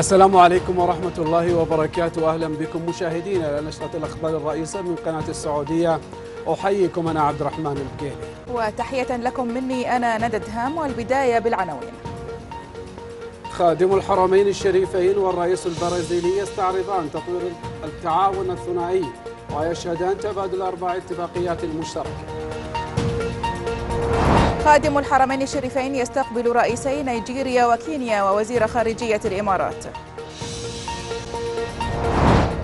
السلام عليكم ورحمة الله وبركاته أهلا بكم مشاهدينا لنشرة الأخبار الرئيسة من قناة السعودية أحييكم أنا عبد الرحمن الكيلي وتحية لكم مني أنا ندى دهام والبداية بالعناوين خادم الحرمين الشريفين والرئيس البرازيلي يستعرضان تطوير التعاون الثنائي ويشهدان تبادل أربع اتفاقيات مشتركة خادم الحرمين الشريفين يستقبل رئيسي نيجيريا وكينيا ووزير خارجية الإمارات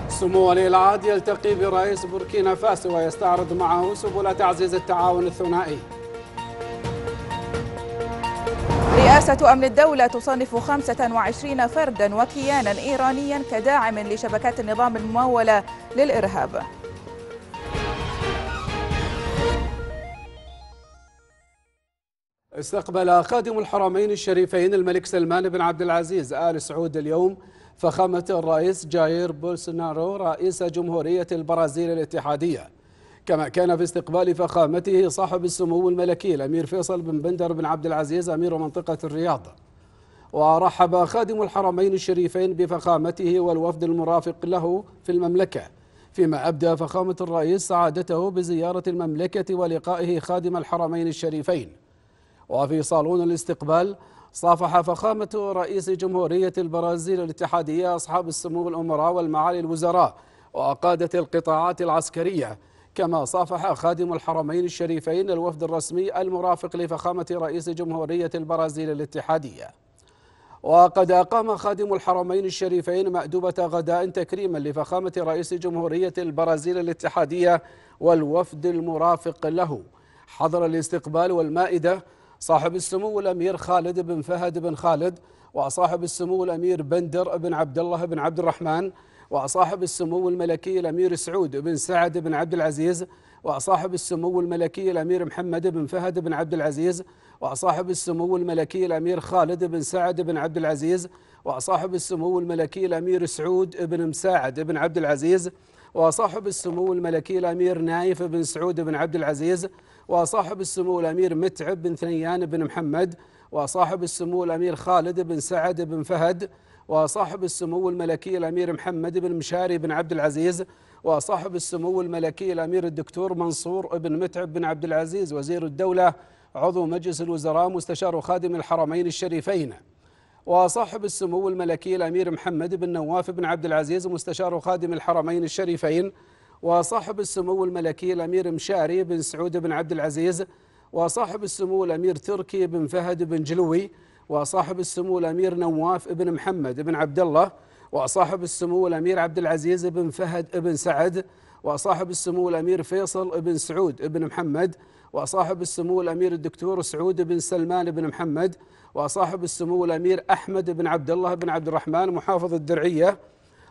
سمو ولي العهد يلتقي برئيس بوركينا فاسو ويستعرض معه سبل تعزيز التعاون الثنائي رئاسة أمن الدولة تصنف 25 فردا وكيانا إيرانيا كداعم لشبكات النظام الممولة للإرهاب استقبل خادم الحرمين الشريفين الملك سلمان بن عبد العزيز آل سعود اليوم فخامة الرئيس جاير بولسونارو رئيس جمهورية البرازيل الاتحادية كما كان في استقبال فخامته صاحب السمو الملكي الأمير فيصل بن بندر بن عبد العزيز أمير منطقة الرياض ورحب خادم الحرمين الشريفين بفخامته والوفد المرافق له في المملكة فيما أبدى فخامة الرئيس سعادته بزيارة المملكة ولقائه خادم الحرمين الشريفين وفي صالون الاستقبال صافح فخامة رئيس جمهورية البرازيل الاتحادية أصحاب السمو الأمراء والمعالي الوزراء وقادة القطاعات العسكرية كما صافح خادم الحرمين الشريفين الوفد الرسمي المرافق لفخامة رئيس جمهورية البرازيل الاتحادية وقد أقام خادم الحرمين الشريفين مأدبة غداء تكريما لفخامة رئيس جمهورية البرازيل الاتحادية والوفد المرافق له حضر الاستقبال والمائدة صاحب السمو الامير خالد بن فهد بن خالد وصاحب السمو الامير بندر بن عبد الله بن عبد الرحمن وصاحب السمو الملكي الامير سعود بن سعد بن عبد العزيز وصاحب السمو الملكي الامير محمد بن فهد بن عبد العزيز وصاحب السمو الملكي الامير خالد بن سعد بن عبد العزيز وصاحب السمو الملكي الامير سعود بن مساعد بن عبد العزيز وصاحب السمو الملكي الامير نايف بن سعود بن عبد العزيز وصاحب السمو الأمير متعب بن ثنيان بن محمد وصاحب السمو الأمير خالد بن سعد بن فهد وصاحب السمو الملكي الأمير محمد بن مشاري بن عبد العزيز وصاحب السمو الملكي الأمير الدكتور منصور بن متعب بن عبد العزيز وزير الدولة عضو مجلس الوزراء مستشار خادم الحرمين الشريفين وصاحب السمو الملكي الأمير محمد بن نواف بن عبد العزيز مستشار خادم الحرمين الشريفين وصاحب السمو الملكي الأمير مشاري بن سعود بن عبد العزيز وصاحب السمو الأمير تركي بن فهد بن جلوي وصاحب السمو الأمير نواف بن محمد بن عبد الله وصاحب السمو الأمير عبد العزيز بن فهد بن سعد وصاحب السمو الأمير فيصل بن سعود بن محمد وصاحب السمو الأمير الدكتور سعود بن سلمان بن محمد وصاحب السمو الأمير أحمد بن عبد الله بن عبد الرحمن محافظ الدرعية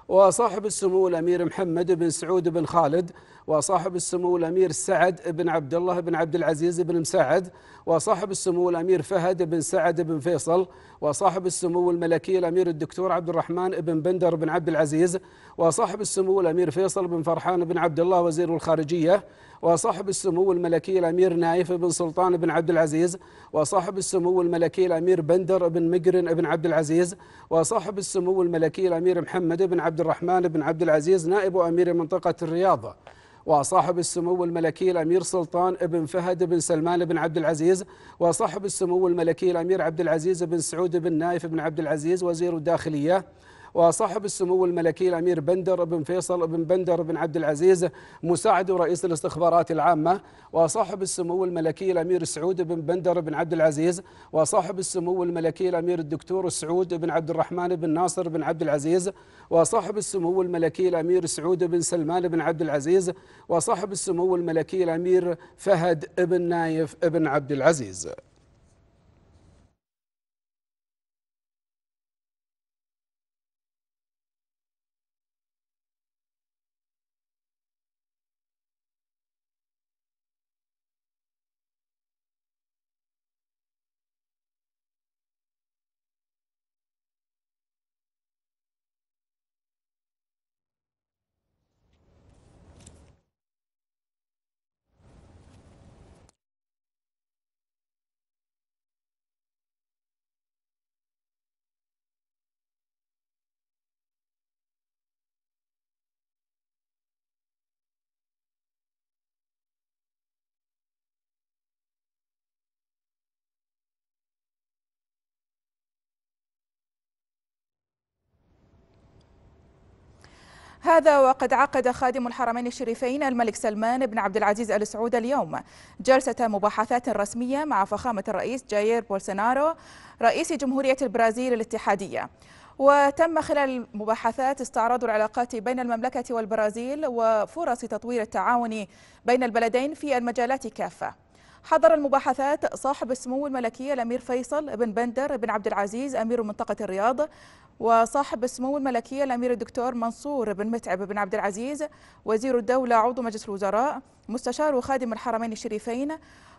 وصاحب السمو الأمير محمد بن سعود بن خالد وصاحب السمو الامير سعد بن عبد الله بن عبد العزيز بن مسعد وصاحب السمو الامير فهد بن سعد بن فيصل وصاحب السمو الملكي الامير الدكتور عبد الرحمن بن بندر بن عبد العزيز وصاحب السمو الامير فيصل بن فرحان بن عبد الله وزير الخارجيه وصاحب السمو الملكي الامير نايف بن سلطان بن عبد العزيز وصاحب السمو الملكي الامير بندر بن مقرن بن عبد العزيز وصاحب السمو الملكي الامير محمد بن عبد الرحمن بن عبد العزيز نائب امير منطقه الرياض وصاحب السمو الملكي الامير سلطان بن فهد بن سلمان بن عبد العزيز وصاحب السمو الملكي الامير عبد العزيز بن سعود بن نايف بن عبد العزيز وزير الداخليه وصاحب السمو الملكي الأمير بندر بن فيصل بن بندر بن عبد العزيز مساعد رئيس الاستخبارات العامة وصاحب السمو الملكي الأمير سعود بن بندر بن عبد العزيز وصاحب السمو الملكي الأمير الدكتور سعود بن عبد الرحمن بن ناصر بن عبد العزيز وصاحب السمو الملكي الأمير سعود بن سلمان بن عبد العزيز وصاحب السمو الملكي الأمير فهد بن نايف بن عبد العزيز هذا وقد عقد خادم الحرمين الشريفين الملك سلمان بن عبد العزيز ال سعود اليوم جلسة مباحثات رسمية مع فخامة الرئيس جاير بولسونارو رئيس جمهورية البرازيل الاتحادية وتم خلال المباحثات استعراض العلاقات بين المملكة والبرازيل وفرص تطوير التعاون بين البلدين في المجالات كافة حضر المباحثات صاحب السمو الملكي الأمير فيصل بن بندر بن عبد العزيز أمير منطقة الرياض وصاحب السمو الملكية الأمير الدكتور منصور بن متعب بن عبد العزيز وزير الدولة عضو مجلس الوزراء مستشار وخادم الحرمين الشريفين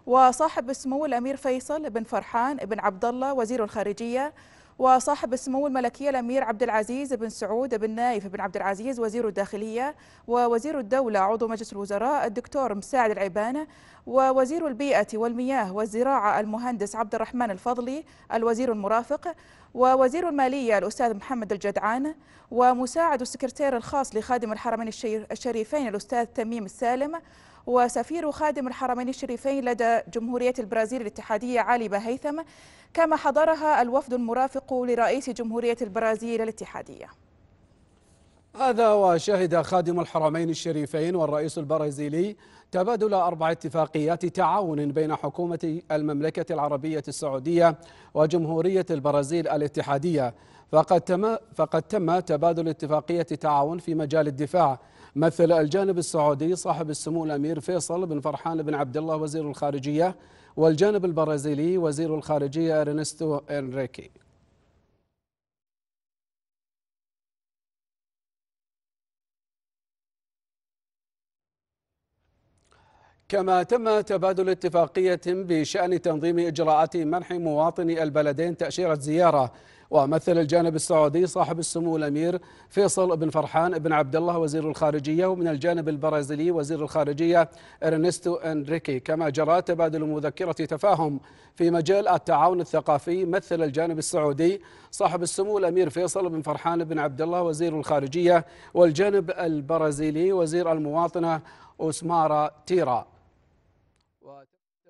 وصاحب السمو الأمير فيصل بن فرحان بن عبد الله وزير الخارجية وصاحب السمو الملكية الأمير عبد العزيز بن سعود بن نايف بن عبد العزيز وزير الداخلية ووزير الدولة عضو مجلس الوزراء الدكتور مساعد العبانة ووزير البيئة والمياه والزراعة المهندس عبد الرحمن الفضلي الوزير المرافق ووزير المالية الأستاذ محمد الجدعان ومساعد السكرتير الخاص لخادم الحرمين الشريفين الأستاذ تميم السالم وسفير خادم الحرمين الشريفين لدى جمهورية البرازيل الاتحادية علي بهيثم كما حضرها الوفد المرافق لرئيس جمهورية البرازيل الاتحادية هذا وشهد خادم الحرمين الشريفين والرئيس البرازيلي تبادل أربع اتفاقيات تعاون بين حكومة المملكة العربية السعودية وجمهورية البرازيل الاتحادية فقد تم, فقد تم تبادل اتفاقية تعاون في مجال الدفاع مثل الجانب السعودي صاحب السمو الأمير فيصل بن فرحان بن عبد الله وزير الخارجية والجانب البرازيلي وزير الخارجية أرنستو إنريكي كما تم تبادل اتفاقية بشأن تنظيم إجراءات منح مواطني البلدين تأشيرة زيارة ومثل الجانب السعودي صاحب السمو الأمير فيصل بن فرحان بن عبد الله وزير الخارجية ومن الجانب البرازيلي وزير الخارجية إرنستو أنريكي كما جرى تبادل مذكرة تفاهم في مجال التعاون الثقافي مثل الجانب السعودي صاحب السمو الأمير فيصل بن فرحان بن عبد الله وزير الخارجية والجانب البرازيلي وزير المواطنة أسمارا تيرا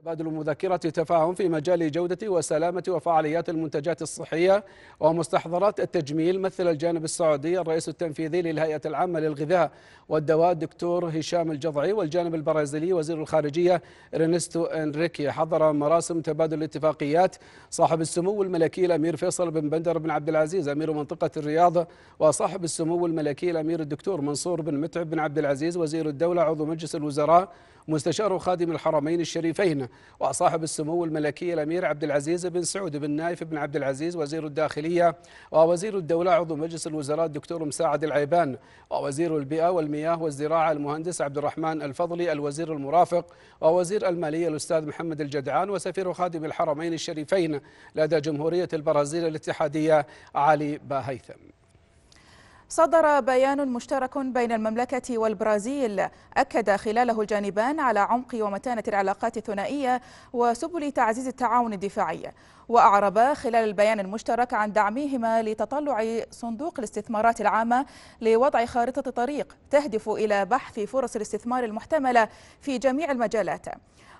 تبادل مذكرة تفاهم في مجال جودة وسلامة وفعاليات المنتجات الصحية ومستحضرات التجميل مثل الجانب السعودي الرئيس التنفيذي للهيئة العامة للغذاء والدواء الدكتور هشام الجضعي والجانب البرازيلي وزير الخارجية إرنستو إنريكي حضر مراسم تبادل الاتفاقيات صاحب السمو الملكي الأمير فيصل بن بندر بن عبد العزيز أمير منطقة الرياض وصاحب السمو الملكي الأمير الدكتور منصور بن متعب بن عبد العزيز وزير الدولة عضو مجلس الوزراء مستشار خادم الحرمين الشريفين وصاحب السمو الملكي الأمير عبد العزيز بن سعود بن نايف بن عبد العزيز وزير الداخلية ووزير الدولة عضو مجلس الوزراء الدكتور مساعد العيبان ووزير البيئة والمياه والزراعة المهندس عبد الرحمن الفضلي الوزير المرافق ووزير المالية الأستاذ محمد الجدعان وسفير خادم الحرمين الشريفين لدى جمهورية البرازيل الاتحادية علي باهيثم صدر بيان مشترك بين المملكة والبرازيل أكد خلاله الجانبان على عمق ومتانة العلاقات الثنائية وسبل تعزيز التعاون الدفاعي وأعربا خلال البيان المشترك عن دعمهما لتطلع صندوق الاستثمارات العامة لوضع خارطة طريق تهدف إلى بحث فرص الاستثمار المحتملة في جميع المجالات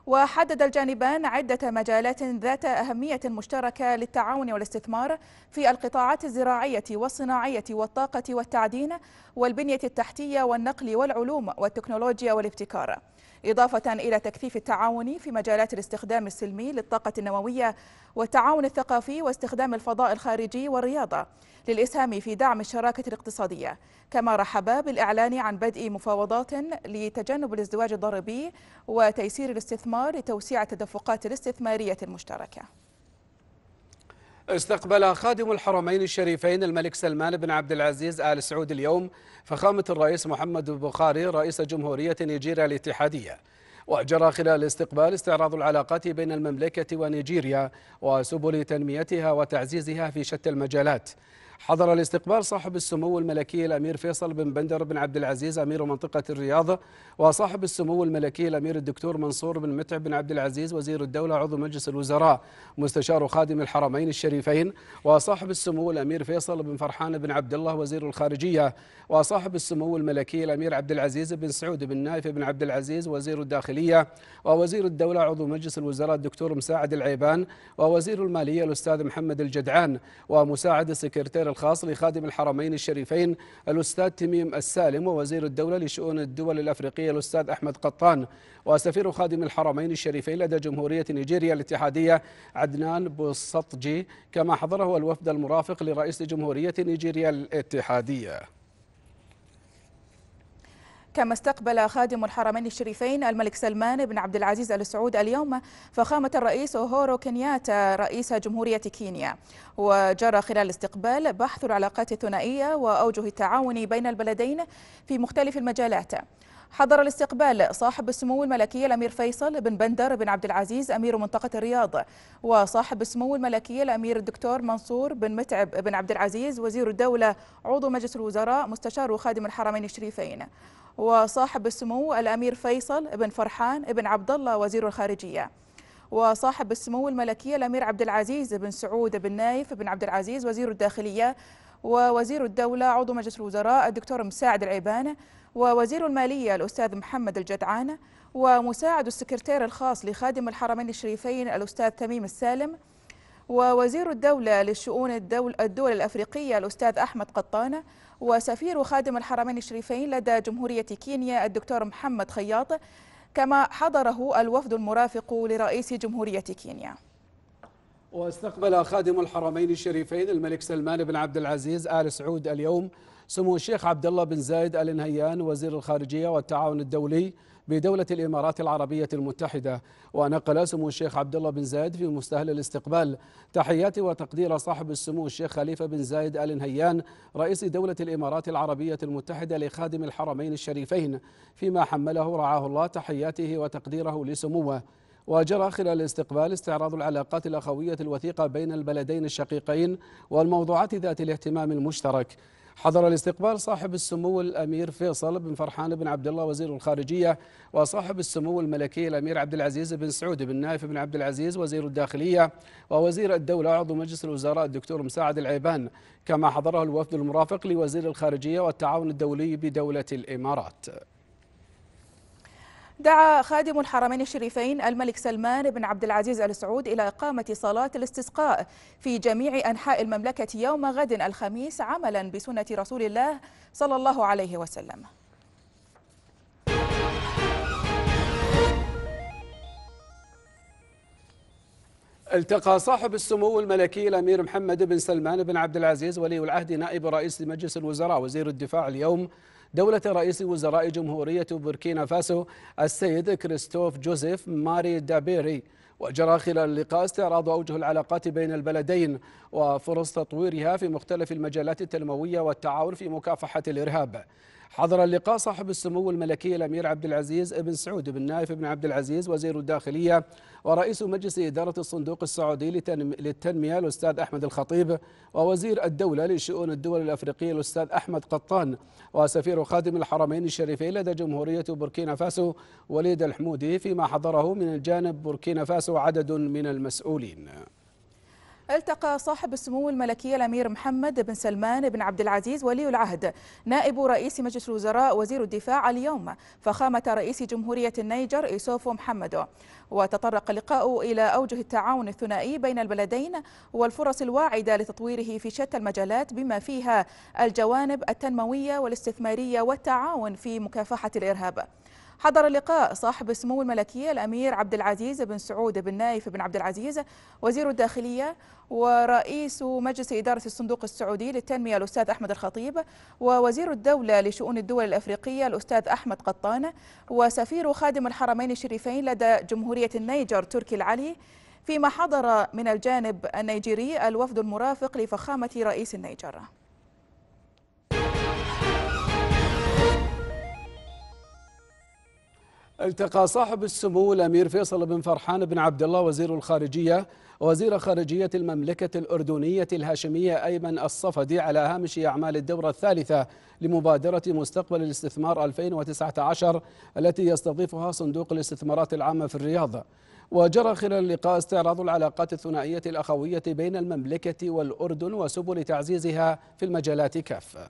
وحدد الجانبان عدة مجالات ذات أهمية مشتركة للتعاون والاستثمار في القطاعات الزراعية والصناعية والطاقة والتعدين والبنية التحتية والنقل والعلوم والتكنولوجيا والابتكار إضافة إلى تكثيف التعاون في مجالات الاستخدام السلمي للطاقة النووية والتعاون الثقافي واستخدام الفضاء الخارجي والرياضة للإسهام في دعم الشراكة الاقتصادية كما رحب بالإعلان عن بدء مفاوضات لتجنب الازدواج الضريبي وتيسير الاستثمار الاستثمار لتوسيع التدفقات الاستثمارية المشتركة استقبل خادم الحرمين الشريفين الملك سلمان بن عبد العزيز آل سعود اليوم فخامة الرئيس محمد البخاري رئيس جمهورية نيجيريا الاتحادية وجرى خلال الاستقبال استعراض العلاقات بين المملكة ونيجيريا وسبل تنميتها وتعزيزها في شتى المجالات حضر الاستقبال صاحب السمو الملكي الأمير فيصل بن بندر بن عبد العزيز أمير منطقة الرياض وصاحب السمو الملكي الأمير الدكتور منصور بن متعب بن عبد العزيز وزير الدولة عضو مجلس الوزراء مستشار خادم الحرمين الشريفين وصاحب السمو الأمير فيصل بن فرحان بن عبد الله وزير الخارجية وصاحب السمو الملكي الأمير عبد العزيز بن سعود بن نايف بن عبد العزيز وزير الداخلية ووزير الدولة عضو مجلس الوزراء الدكتور مساعد العيبان ووزير المالية الأستاذ محمد الجدعان ومساعد سكرتير السفير الخاص لخادم الحرمين الشريفين الأستاذ تميم السالم ووزير الدولة لشؤون الدول الأفريقية الأستاذ أحمد قطان وسفير خادم الحرمين الشريفين لدى جمهورية نيجيريا الاتحادية عدنان بوسطجي كما حضره الوفد المرافق لرئيس جمهورية نيجيريا الاتحادية كما استقبل خادم الحرمين الشريفين الملك سلمان بن عبد العزيز ال سعود اليوم فخامة الرئيس أوهورو كينياتا رئيس جمهورية كينيا وجرى خلال الاستقبال بحث العلاقات الثنائية وأوجه التعاون بين البلدين في مختلف المجالات حضر الاستقبال صاحب السمو الملكي الأمير فيصل بن بندر بن عبد العزيز أمير منطقة الرياض وصاحب السمو الملكي الأمير الدكتور منصور بن متعب بن عبد العزيز وزير الدولة عضو مجلس الوزراء مستشار خادم الحرمين الشريفين وصاحب السمو الأمير فيصل بن فرحان بن عبد الله وزير الخارجية وصاحب السمو الملكية الأمير عبد العزيز بن سعود بن نايف بن عبد العزيز وزير الداخلية ووزير الدولة عضو مجلس الوزراء الدكتور مساعد العيبانة ووزير المالية الأستاذ محمد الجدعانة ومساعد السكرتير الخاص لخادم الحرمين الشريفين الأستاذ تميم السالم ووزير الدولة للشؤون الدول, الدول الأفريقية الأستاذ أحمد قطانة وسفير خادم الحرمين الشريفين لدى جمهورية كينيا الدكتور محمد خياط كما حضره الوفد المرافق لرئيس جمهورية كينيا واستقبل خادم الحرمين الشريفين الملك سلمان بن عبد العزيز آل سعود اليوم سمو الشيخ عبد الله بن زايد آل نهيان وزير الخارجية والتعاون الدولي بدولة الإمارات العربية المتحدة ونقل سمو الشيخ عبد الله بن زايد في مستهل الاستقبال تحيات وتقدير صاحب السمو الشيخ خليفة بن زايد آل نهيان رئيس دولة الإمارات العربية المتحدة لخادم الحرمين الشريفين فيما حمله رعاه الله تحياته وتقديره لسموه وجرى خلال الاستقبال استعراض العلاقات الأخوية الوثيقة بين البلدين الشقيقين والموضوعات ذات الاهتمام المشترك حضر الاستقبال صاحب السمو الامير فيصل بن فرحان بن عبد الله وزير الخارجيه وصاحب السمو الملكي الامير عبد العزيز بن سعود بن نايف بن عبد العزيز وزير الداخليه ووزير الدوله عضو مجلس الوزراء الدكتور مساعد العيبان كما حضره الوفد المرافق لوزير الخارجيه والتعاون الدولي بدوله الامارات دعا خادم الحرمين الشريفين الملك سلمان بن عبد العزيز ال سعود إلى إقامة صلاة الاستسقاء في جميع أنحاء المملكة يوم غد الخميس عملا بسنة رسول الله صلى الله عليه وسلم التقى صاحب السمو الملكي الامير محمد بن سلمان بن عبد العزيز ولي العهد نائب رئيس مجلس الوزراء وزير الدفاع اليوم دولة رئيس وزراء جمهورية بوركينا فاسو السيد كريستوف جوزيف ماري دابيري وجرى خلال اللقاء استعراض أوجه العلاقات بين البلدين وفرص تطويرها في مختلف المجالات التنموية والتعاون في مكافحة الإرهاب حضر اللقاء صاحب السمو الملكي الامير عبد العزيز بن سعود بن نايف بن عبد العزيز وزير الداخليه ورئيس مجلس اداره الصندوق السعودي للتنميه الاستاذ احمد الخطيب ووزير الدوله لشؤون الدول الافريقيه الاستاذ احمد قطان وسفير خادم الحرمين الشريفين لدى جمهوريه بوركينا فاسو وليد الحمودي فيما حضره من الجانب بوركينا فاسو عدد من المسؤولين التقى صاحب السمو الملكي الامير محمد بن سلمان بن عبد العزيز ولي العهد نائب رئيس مجلس الوزراء وزير الدفاع اليوم فخامه رئيس جمهوريه النيجر ايسوفو محمدو وتطرق اللقاء الى اوجه التعاون الثنائي بين البلدين والفرص الواعده لتطويره في شتى المجالات بما فيها الجوانب التنمويه والاستثماريه والتعاون في مكافحه الارهاب حضر اللقاء صاحب السمو الملكية الأمير عبد العزيز بن سعود بن نايف بن عبد العزيز وزير الداخلية ورئيس مجلس إدارة الصندوق السعودي للتنمية الأستاذ أحمد الخطيب ووزير الدولة لشؤون الدول الأفريقية الأستاذ أحمد قطان وسفير خادم الحرمين الشريفين لدى جمهورية النيجر تركي العلي فيما حضر من الجانب النيجيري الوفد المرافق لفخامة رئيس النيجر التقى صاحب السمو الامير فيصل بن فرحان بن عبد الله وزير الخارجيه وزير خارجيه المملكه الاردنيه الهاشميه ايمن الصفدي على هامش اعمال الدوره الثالثه لمبادره مستقبل الاستثمار 2019 التي يستضيفها صندوق الاستثمارات العامه في الرياض. وجرى خلال اللقاء استعراض العلاقات الثنائيه الاخويه بين المملكه والاردن وسبل تعزيزها في المجالات كافه.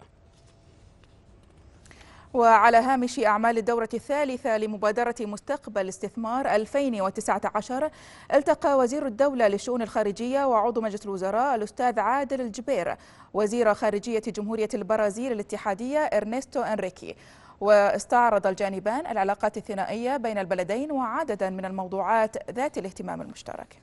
وعلى هامش أعمال الدورة الثالثة لمبادرة مستقبل استثمار 2019 التقى وزير الدولة للشؤون الخارجية وعضو مجلس الوزراء الأستاذ عادل الجبير وزير خارجية جمهورية البرازيل الاتحادية إرنستو أنريكي واستعرض الجانبان العلاقات الثنائية بين البلدين وعددا من الموضوعات ذات الاهتمام المشترك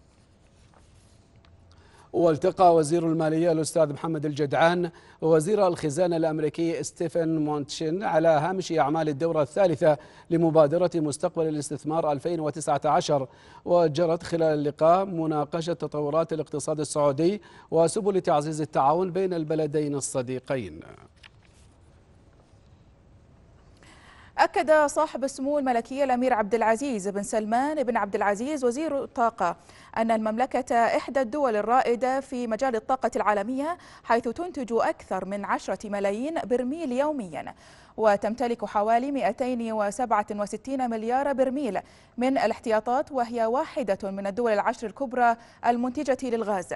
والتقى وزير المالية الأستاذ محمد الجدعان وزير الخزانة الأمريكي ستيفن مونتشن على هامش أعمال الدورة الثالثة لمبادرة مستقبل الاستثمار 2019 وجرت خلال اللقاء مناقشة تطورات الاقتصاد السعودي وسبل تعزيز التعاون بين البلدين الصديقين أكد صاحب السمو الملكي الأمير عبد العزيز بن سلمان بن عبد العزيز وزير الطاقة أن المملكة إحدى الدول الرائدة في مجال الطاقة العالمية حيث تنتج أكثر من 10 ملايين برميل يوميا وتمتلك حوالي 267 مليار برميل من الاحتياطات وهي واحدة من الدول العشر الكبرى المنتجة للغاز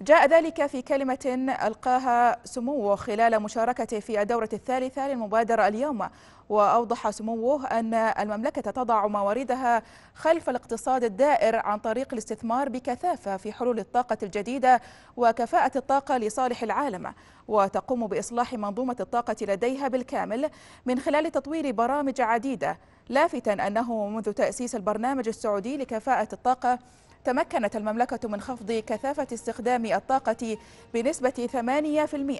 جاء ذلك في كلمة ألقاها سموه خلال مشاركته في الدورة الثالثة للمبادرة اليوم وأوضح سموه أن المملكة تضع مواردها خلف الاقتصاد الدائر عن طريق الاستثمار بكثافة في حلول الطاقة الجديدة وكفاءة الطاقة لصالح العالم وتقوم بإصلاح منظومة الطاقة لديها بالكامل من خلال تطوير برامج عديدة لافتا أنه منذ تأسيس البرنامج السعودي لكفاءة الطاقة تمكنت المملكة من خفض كثافة استخدام الطاقة بنسبة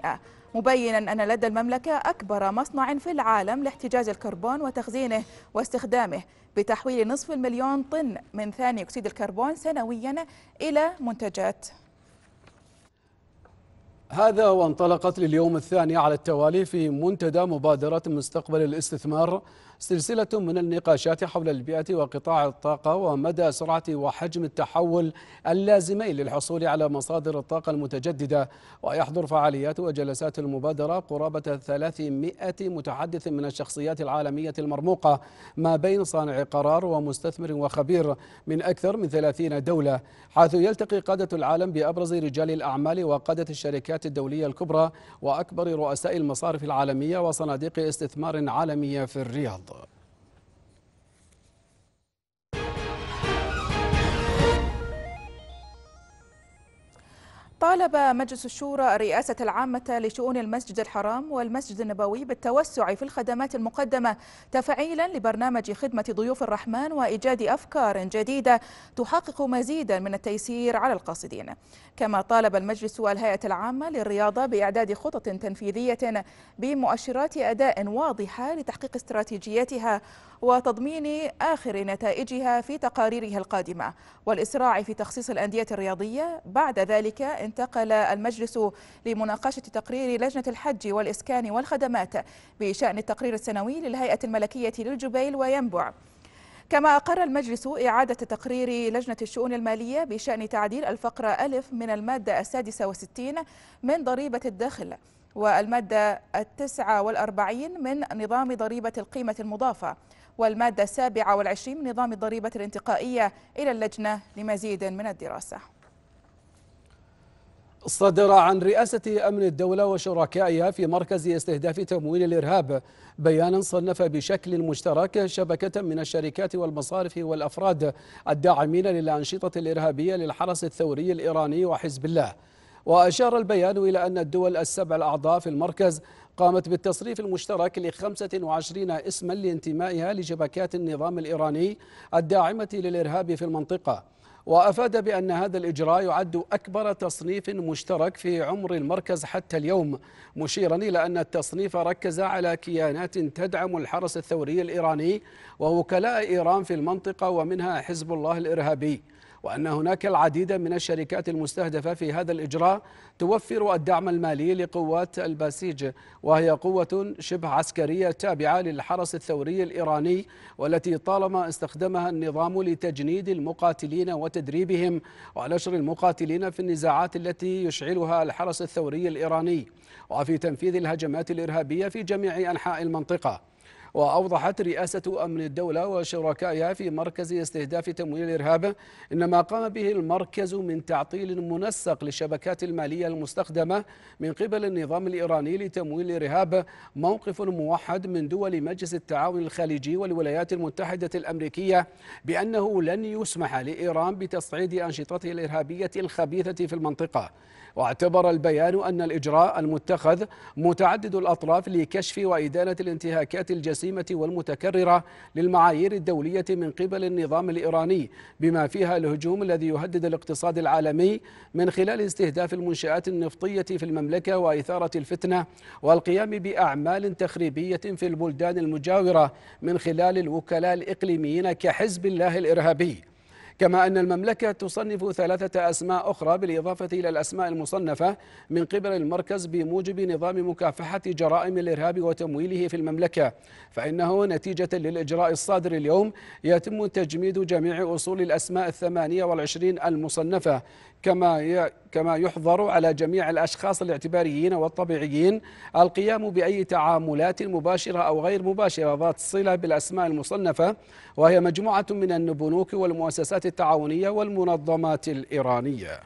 8% مبينا أن لدى المملكة أكبر مصنع في العالم لاحتجاز الكربون وتخزينه واستخدامه بتحويل نصف المليون طن من ثاني أكسيد الكربون سنويا إلى منتجات هذا وانطلقت لليوم الثاني على التوالي في منتدى مبادرة مستقبل الاستثمار سلسلة من النقاشات حول البيئة وقطاع الطاقة ومدى سرعة وحجم التحول اللازمين للحصول على مصادر الطاقة المتجددة ويحضر فعاليات وجلسات المبادرة قرابة 300 متحدث من الشخصيات العالمية المرموقة ما بين صانع قرار ومستثمر وخبير من أكثر من 30 دولة حيث يلتقي قادة العالم بأبرز رجال الأعمال وقادة الشركات الدولية الكبرى وأكبر رؤساء المصارف العالمية وصناديق استثمار عالمية في الرياض طالب مجلس الشورى الرئاسة العامة لشؤون المسجد الحرام والمسجد النبوي بالتوسع في الخدمات المقدمة تفعيلا لبرنامج خدمة ضيوف الرحمن وإيجاد أفكار جديدة تحقق مزيدا من التيسير على القاصدين كما طالب المجلس والهيئة العامة للرياضة بإعداد خطط تنفيذية بمؤشرات أداء واضحة لتحقيق استراتيجيتها وتضمين آخر نتائجها في تقاريرها القادمة والإسراع في تخصيص الأندية الرياضية بعد ذلك انتقل المجلس لمناقشة تقرير لجنة الحج والإسكان والخدمات بشأن التقرير السنوي للهيئة الملكية للجبيل وينبع كما أقر المجلس إعادة تقرير لجنة الشؤون المالية بشأن تعديل الفقرة ألف من المادة السادسة وستين من ضريبة الدخل والمادة التسعة والأربعين من نظام ضريبة القيمة المضافة والمادة السابعة والعشرين من نظام الضريبة الانتقائية إلى اللجنة لمزيد من الدراسة صدر عن رئاسة أمن الدولة وشركائها في مركز استهداف تمويل الإرهاب بيانا صنف بشكل مشترك شبكة من الشركات والمصارف والأفراد الداعمين للأنشطة الإرهابية للحرس الثوري الإيراني وحزب الله وأشار البيان إلى أن الدول السبع الأعضاء في المركز قامت بالتصريف المشترك ل 25 اسما لانتمائها لشبكات النظام الإيراني الداعمة للإرهاب في المنطقة وأفاد بأن هذا الإجراء يعد أكبر تصنيف مشترك في عمر المركز حتى اليوم مشيرا إلى أن التصنيف ركز على كيانات تدعم الحرس الثوري الإيراني ووكلاء إيران في المنطقة ومنها حزب الله الإرهابي وأن هناك العديد من الشركات المستهدفة في هذا الإجراء توفر الدعم المالي لقوات الباسيج وهي قوة شبه عسكرية تابعة للحرس الثوري الإيراني والتي طالما استخدمها النظام لتجنيد المقاتلين وتدريبهم ونشر المقاتلين في النزاعات التي يشعلها الحرس الثوري الإيراني وفي تنفيذ الهجمات الإرهابية في جميع أنحاء المنطقة وأوضحت رئاسة أمن الدولة وشركائها في مركز استهداف تمويل الإرهاب إن ما قام به المركز من تعطيل منسق للشبكات المالية المستخدمة من قبل النظام الإيراني لتمويل الإرهاب موقف موحد من دول مجلس التعاون الخليجي والولايات المتحدة الأمريكية بأنه لن يسمح لإيران بتصعيد أنشطته الإرهابية الخبيثة في المنطقة واعتبر البيان أن الإجراء المتخذ متعدد الأطراف لكشف وإدانة الانتهاكات الجسيمة الجسيمة والمتكررة للمعايير الدولية من قبل النظام الإيراني بما فيها الهجوم الذي يهدد الاقتصاد العالمي من خلال استهداف المنشآت النفطية في المملكة وإثارة الفتنة والقيام بأعمال تخريبية في البلدان المجاورة من خلال الوكلاء الإقليميين كحزب الله الإرهابي كما أن المملكة تصنف ثلاثة أسماء أخرى بالإضافة إلى الأسماء المصنفة من قبل المركز بموجب نظام مكافحة جرائم الإرهاب وتمويله في المملكة فإنه نتيجة للإجراء الصادر اليوم يتم تجميد جميع أصول الأسماء الثمانية والعشرين المصنفة كما كما يحظر على جميع الأشخاص الاعتباريين والطبيعيين القيام بأي تعاملات مباشرة أو غير مباشرة ذات صلة بالأسماء المصنفة وهي مجموعة من البنوك والمؤسسات التعاونية والمنظمات الإيرانية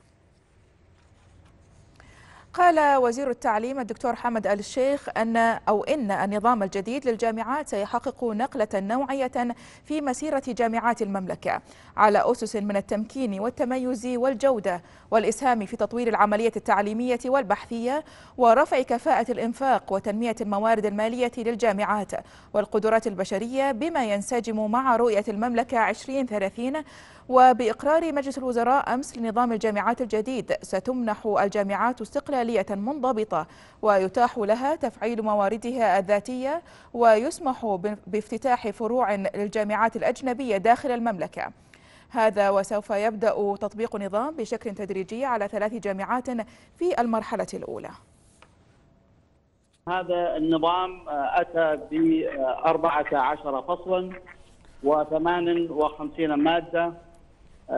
قال وزير التعليم الدكتور حمد آل الشيخ أن أو إن النظام الجديد للجامعات سيحقق نقلة نوعية في مسيرة جامعات المملكة على أسس من التمكين والتميز والجودة والإسهام في تطوير العملية التعليمية والبحثية ورفع كفاءة الإنفاق وتنمية الموارد المالية للجامعات والقدرات البشرية بما ينسجم مع رؤية المملكة 2030 وبإقرار مجلس الوزراء أمس لنظام الجامعات الجديد ستمنح الجامعات استقلالية منضبطة ويتاح لها تفعيل مواردها الذاتية ويسمح بافتتاح فروع للجامعات الأجنبية داخل المملكة هذا وسوف يبدأ تطبيق نظام بشكل تدريجي على ثلاث جامعات في المرحلة الأولى هذا النظام آه، أتى بأربعة آه، عشر فصلا وثمان وخمسين مادة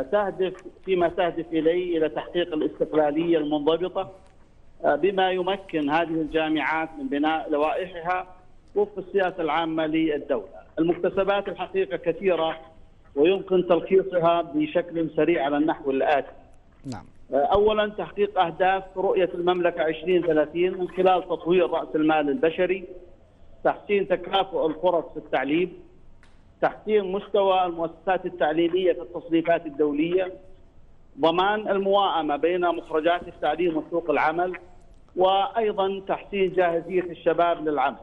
تهدف فيما تهدف اليه الى تحقيق الاستقلاليه المنضبطه آه، بما يمكن هذه الجامعات من بناء لوائحها وفق السياسه العامه للدوله. المكتسبات الحقيقه كثيره ويمكن تلخيصها بشكل سريع على النحو الاتي. نعم. آه، اولا تحقيق اهداف رؤيه المملكه 2030 من خلال تطوير راس المال البشري، تحسين تكافؤ الفرص في التعليم، تحسين مستوى المؤسسات التعليميه في التصنيفات الدوليه ضمان المواءمه بين مخرجات التعليم وسوق العمل وايضا تحسين جاهزيه الشباب للعمل.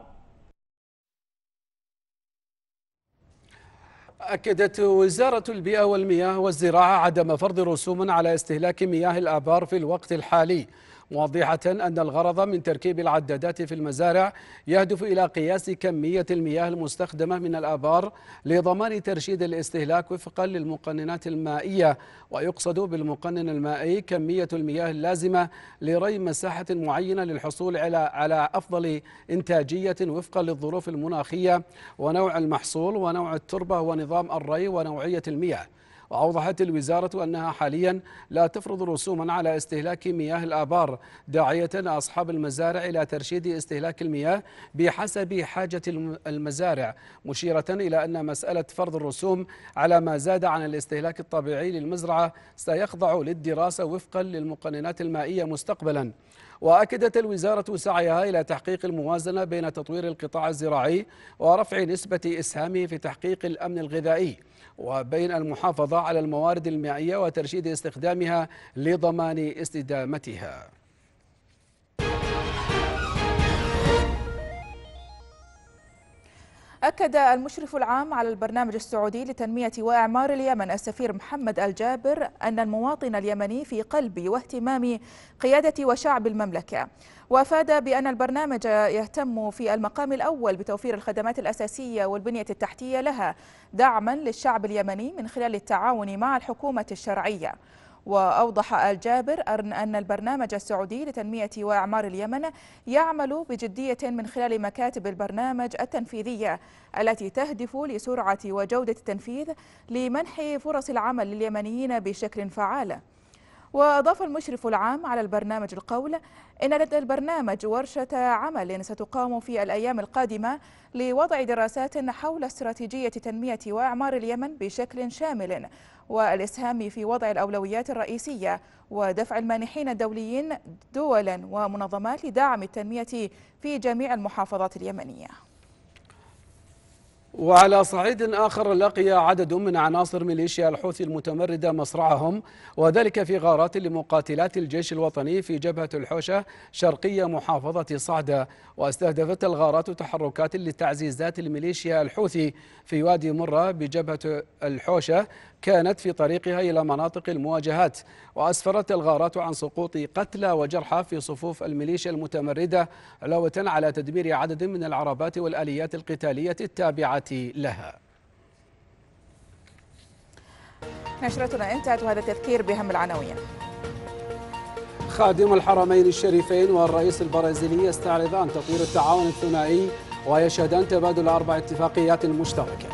أكدت وزارة البيئة والمياه والزراعة عدم فرض رسوم على استهلاك مياه الآبار في الوقت الحالي واضحة أن الغرض من تركيب العدادات في المزارع يهدف إلى قياس كمية المياه المستخدمة من الآبار لضمان ترشيد الاستهلاك وفقا للمقننات المائية ويقصد بالمقنن المائي كمية المياه اللازمة لري مساحة معينة للحصول على على أفضل إنتاجية وفقا للظروف المناخية ونوع المحصول ونوع التربة ونظام الري ونوعية المياه وأوضحت الوزارة أنها حاليا لا تفرض رسوما على استهلاك مياه الآبار داعية أصحاب المزارع إلى ترشيد استهلاك المياه بحسب حاجة المزارع مشيرة إلى أن مسألة فرض الرسوم على ما زاد عن الاستهلاك الطبيعي للمزرعة سيخضع للدراسة وفقا للمقننات المائية مستقبلا وأكدت الوزارة سعيها إلى تحقيق الموازنة بين تطوير القطاع الزراعي ورفع نسبة إسهامه في تحقيق الأمن الغذائي وبين المحافظة على الموارد المائية وترشيد استخدامها لضمان استدامتها أكد المشرف العام على البرنامج السعودي لتنمية وإعمار اليمن السفير محمد الجابر أن المواطن اليمني في قلب واهتمام قيادة وشعب المملكة وأفاد بأن البرنامج يهتم في المقام الأول بتوفير الخدمات الأساسية والبنية التحتية لها دعما للشعب اليمني من خلال التعاون مع الحكومة الشرعية وأوضح الجابر أن البرنامج السعودي لتنمية وإعمار اليمن يعمل بجدية من خلال مكاتب البرنامج التنفيذية التي تهدف لسرعة وجودة التنفيذ لمنح فرص العمل لليمنيين بشكل فعال وأضاف المشرف العام على البرنامج القول إن لدى البرنامج ورشة عمل ستقام في الأيام القادمة لوضع دراسات حول استراتيجية تنمية وإعمار اليمن بشكل شامل والإسهام في وضع الأولويات الرئيسية ودفع المانحين الدوليين دولا ومنظمات لدعم التنمية في جميع المحافظات اليمنية وعلى صعيد آخر لقي عدد من عناصر ميليشيا الحوثي المتمردة مصرعهم وذلك في غارات لمقاتلات الجيش الوطني في جبهة الحوشة شرقية محافظة صعدة واستهدفت الغارات تحركات لتعزيزات الميليشيا الحوثي في وادي مرة بجبهة الحوشة كانت في طريقها إلى مناطق المواجهات وأسفرت الغارات عن سقوط قتلى وجرحى في صفوف الميليشيا المتمردة علاوة على تدمير عدد من العربات والآليات القتالية التابعة لها نشرتنا انتهت وهذا التذكير بهم العناوين خادم الحرمين الشريفين والرئيس البرازيلي يستعرضان تطوير التعاون الثنائي ويشهدان تبادل أربع اتفاقيات مشتركة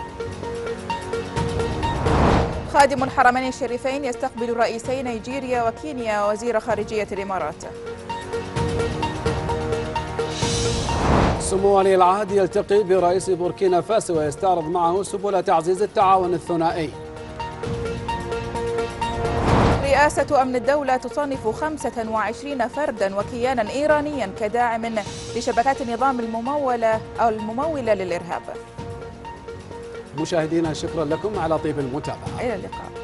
خادم الحرمين الشريفين يستقبل رئيسي نيجيريا وكينيا وزير خارجية الإمارات سمو ولي العهد يلتقي برئيس بوركينا فاسو ويستعرض معه سبل تعزيز التعاون الثنائي رئاسة أمن الدولة تصنف 25 فردا وكيانا إيرانيا كداعم لشبكات النظام الممولة أو الممولة للإرهاب مشاهدينا شكرا لكم على طيب المتابعة إلى اللقاء